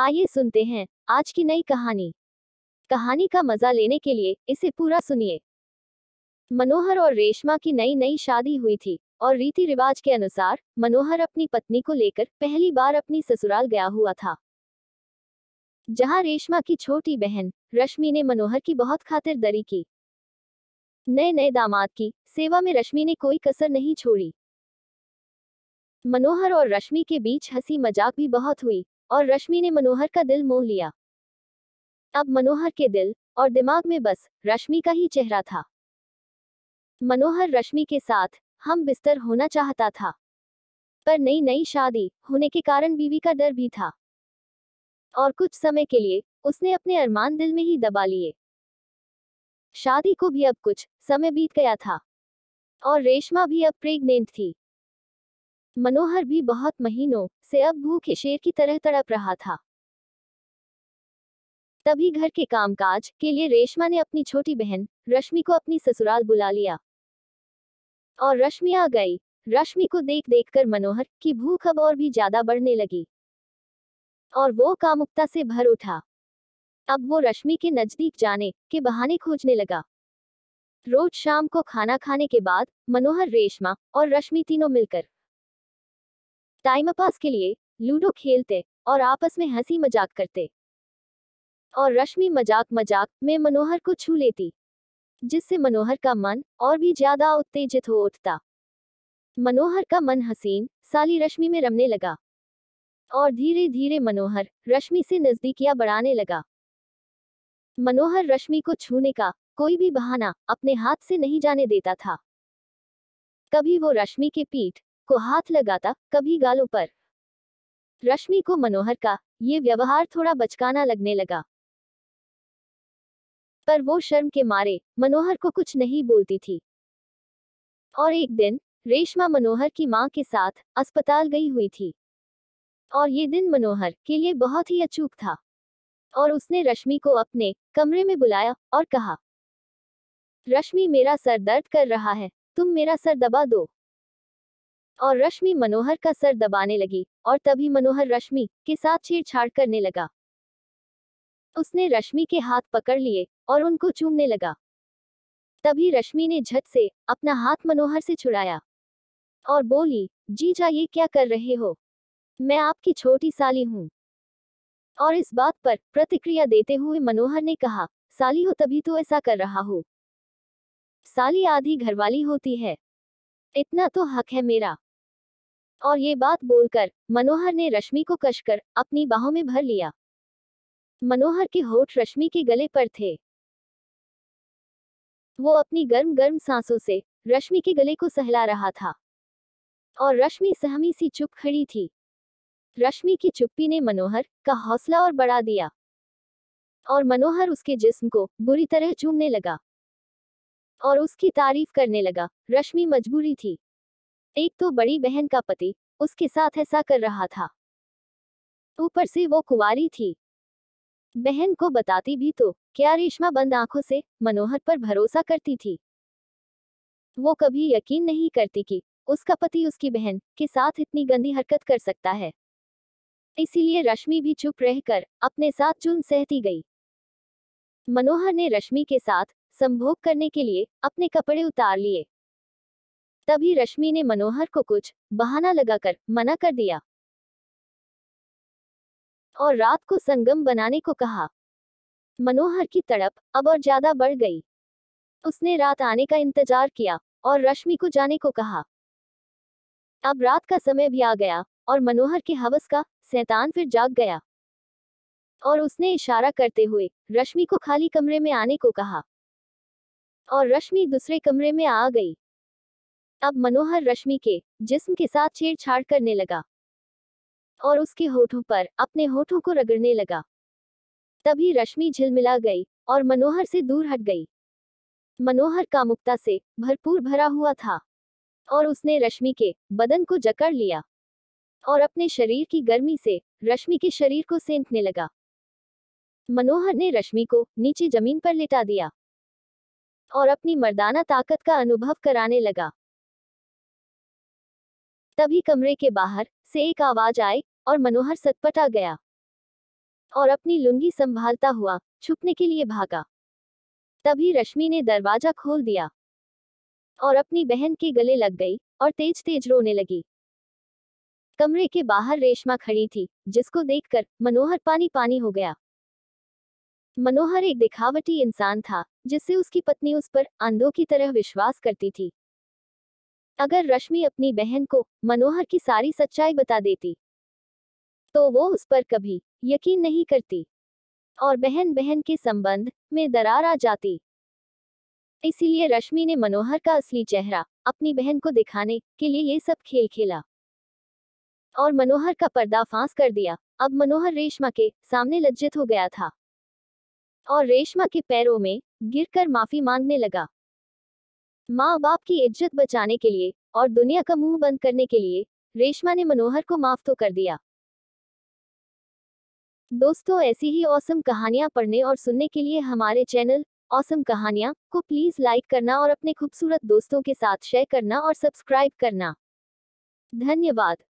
आइए सुनते हैं आज की नई कहानी कहानी का मजा लेने के लिए इसे पूरा सुनिए मनोहर और रेशमा की नई नई शादी हुई थी और रीति रिवाज के अनुसार मनोहर अपनी पत्नी को लेकर पहली बार अपनी ससुराल गया हुआ था जहां रेशमा की छोटी बहन रश्मि ने मनोहर की बहुत खातिरदारी की नए नए दामाद की सेवा में रश्मि ने कोई कसर नहीं छोड़ी मनोहर और रश्मि के बीच हंसी मजाक भी बहुत हुई और रश्मि ने मनोहर का दिल मोह लिया अब मनोहर के दिल और दिमाग में बस रश्मि का ही चेहरा था मनोहर रश्मि के साथ हम बिस्तर होना चाहता था पर नई नई शादी होने के कारण बीवी का डर भी था और कुछ समय के लिए उसने अपने अरमान दिल में ही दबा लिए शादी को भी अब कुछ समय बीत गया था और रेशमा भी अब प्रेग्नेंट थी मनोहर भी बहुत महीनों से अब भूखे शेर की तरह तड़प रहा था तभी घर के कामकाज के लिए रेशमा ने अपनी छोटी बहन रश्मि को अपनी ससुराल बुला लिया और रश्मि आ गई रश्मि को देख देख कर मनोहर की भूख अब और भी ज्यादा बढ़ने लगी और वो कामुकता से भर उठा अब वो रश्मि के नजदीक जाने के बहाने खोजने लगा रोज शाम को खाना खाने के बाद मनोहर रेशमा और रश्मि तीनों मिलकर टाइम पास के लिए लूडो खेलते और आपस में हंसी मजाक करते और रश्मि मजाक मजाक में मनोहर को छू लेती जिससे मनोहर का मन और भी ज्यादा उत्तेजित हो उठता मनोहर का मन हसीन साली रश्मि में रमने लगा और धीरे धीरे मनोहर रश्मि से नजदीकियां बढ़ाने लगा मनोहर रश्मि को छूने का कोई भी बहाना अपने हाथ से नहीं जाने देता था कभी वो रश्मि के पीठ को हाथ लगाता कभी गालों पर रश्मि को मनोहर का ये व्यवहार थोड़ा बचकाना लगने लगा पर वो शर्म के मारे मनोहर को कुछ नहीं बोलती थी और एक दिन रेशमा मनोहर की माँ के साथ अस्पताल गई हुई थी और ये दिन मनोहर के लिए बहुत ही अचूक था और उसने रश्मि को अपने कमरे में बुलाया और कहा रश्मि मेरा सर दर्द कर रहा है तुम मेरा सर दबा दो और रश्मि मनोहर का सर दबाने लगी और तभी मनोहर रश्मि के साथ छेड़छाड़ करने लगा उसने रश्मि के हाथ पकड़ लिए और उनको चूमने लगा तभी रश्मि ने झट से अपना हाथ मनोहर से छुड़ाया और बोली जीजा ये क्या कर रहे हो मैं आपकी छोटी साली हूँ और इस बात पर प्रतिक्रिया देते हुए मनोहर ने कहा साली हो तभी तो ऐसा कर रहा हो साली आधी घरवाली होती है इतना तो हक है मेरा और ये बात बोलकर मनोहर ने रश्मि को कशकर अपनी बाहों में भर लिया मनोहर के होठ रश्मि के गले पर थे वो अपनी गर्म गर्म सांसों से रश्मि के गले को सहला रहा था और रश्मि सहमी सी चुप खड़ी थी रश्मि की चुप्पी ने मनोहर का हौसला और बढ़ा दिया और मनोहर उसके जिस्म को बुरी तरह चूमने लगा और उसकी तारीफ करने लगा रश्मि मजबूरी थी एक तो बड़ी बहन का पति उसके साथ ऐसा कर रहा था ऊपर से वो कुवारी थी बहन को बताती भी तो क्या रेशमा बंद आंखों से मनोहर पर भरोसा करती थी वो कभी यकीन नहीं करती कि उसका पति उसकी बहन के साथ इतनी गंदी हरकत कर सकता है इसीलिए रश्मि भी चुप रहकर अपने साथ चुन सहती गई मनोहर ने रश्मि के साथ संभोग करने के लिए अपने कपड़े उतार लिए तभी रश्मि ने मनोहर को कुछ बहाना लगाकर मना कर दिया और रात को संगम बनाने को कहा मनोहर की तड़प अब और ज्यादा बढ़ गई उसने रात आने का इंतजार किया और रश्मि को जाने को कहा अब रात का समय भी आ गया और मनोहर के हवस का सैतान फिर जाग गया और उसने इशारा करते हुए रश्मि को खाली कमरे में आने को कहा और रश्मि दूसरे कमरे में आ गई अब मनोहर रश्मि के जिस्म के साथ छेड़छाड़ करने लगा और उसके होठों पर अपने होठों को रगड़ने लगा तभी रश्मि झिलमिला गई और मनोहर से दूर हट गई मनोहर कामुकता से भरपूर भरा हुआ था और उसने रश्मि के बदन को जकड़ लिया और अपने शरीर की गर्मी से रश्मि के शरीर को सेंकने लगा मनोहर ने रश्मि को नीचे जमीन पर लिटा दिया और अपनी मर्दाना ताकत का अनुभव कराने लगा तभी कमरे के बाहर से एक आवाज आई और मनोहर सतपटा गया और अपनी लुंगी संभालता हुआ छुपने के लिए भागा तभी रश्मि ने दरवाजा खोल दिया और अपनी बहन के गले लग गई और तेज तेज रोने लगी कमरे के बाहर रेशमा खड़ी थी जिसको देखकर मनोहर पानी पानी हो गया मनोहर एक दिखावटी इंसान था जिससे उसकी पत्नी उस पर अंधों की तरह विश्वास करती थी अगर रश्मि अपनी बहन को मनोहर की सारी सच्चाई बता देती तो वो उस पर कभी यकीन नहीं करती और बहन बहन के संबंध में दरार आ जाती इसीलिए रश्मि ने मनोहर का असली चेहरा अपनी बहन को दिखाने के लिए ये सब खेल खेला और मनोहर का पर्दाफाश कर दिया अब मनोहर रेशमा के सामने लज्जित हो गया था और रेशमा के पैरों में गिरकर माफी मांगने लगा माँ बाप की इज्जत बचाने के लिए और दुनिया का मुंह बंद करने के लिए रेशमा ने मनोहर को माफ तो कर दिया दोस्तों ऐसी ही औसम कहानियाँ पढ़ने और सुनने के लिए हमारे चैनल औसम कहानियां को प्लीज लाइक करना और अपने खूबसूरत दोस्तों के साथ शेयर करना और सब्सक्राइब करना धन्यवाद